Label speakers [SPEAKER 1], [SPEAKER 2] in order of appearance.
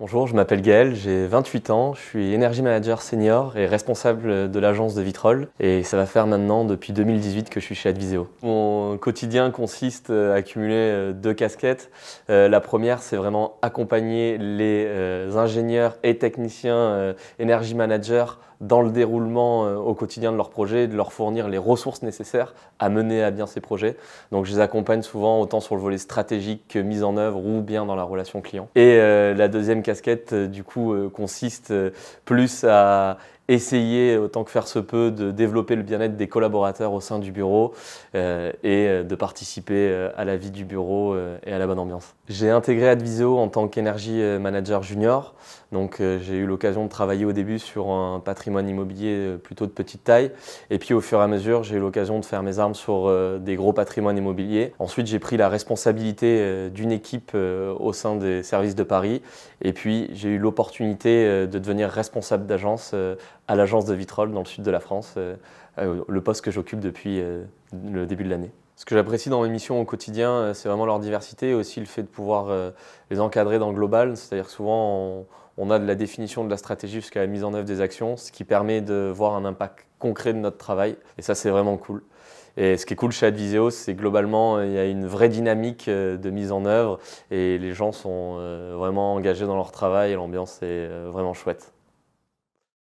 [SPEAKER 1] Bonjour, je m'appelle Gaël, j'ai 28 ans, je suis Energy Manager Senior et responsable de l'agence de Vitrolles et ça va faire maintenant depuis 2018 que je suis chez Adviseo. Mon quotidien consiste à cumuler euh, deux casquettes. Euh, la première, c'est vraiment accompagner les euh, ingénieurs et techniciens Energy Manager dans le déroulement au quotidien de leurs projets, de leur fournir les ressources nécessaires à mener à bien ces projets. Donc je les accompagne souvent autant sur le volet stratégique que mise en œuvre ou bien dans la relation client. Et la deuxième casquette, euh, du coup, euh, consiste euh, plus à essayer autant que faire se peut de développer le bien-être des collaborateurs au sein du bureau euh, et euh, de participer euh, à la vie du bureau et à la bonne ambiance. J'ai intégré Adviso en tant qu'énergie manager junior, donc j'ai eu l'occasion de travailler au début sur un patrimoine immobilier plutôt de petite taille et puis au fur et à mesure j'ai eu l'occasion de faire mes armes sur des gros patrimoines immobiliers. Ensuite j'ai pris la responsabilité d'une équipe au sein des services de Paris et puis j'ai eu l'opportunité de devenir responsable d'agence à l'agence de Vitrolles dans le sud de la France, euh, euh, le poste que j'occupe depuis euh, le début de l'année. Ce que j'apprécie dans mes missions au quotidien, c'est vraiment leur diversité et aussi le fait de pouvoir les encadrer dans le global. C'est-à-dire souvent, on, a de la définition de la stratégie jusqu'à la mise en œuvre des actions, ce qui permet de voir un impact concret de notre travail. Et ça, c'est vraiment cool. Et ce qui est cool chez Adviseo, c'est globalement, il y a une vraie dynamique de mise en œuvre et les gens sont vraiment engagés dans leur travail et l'ambiance est vraiment chouette.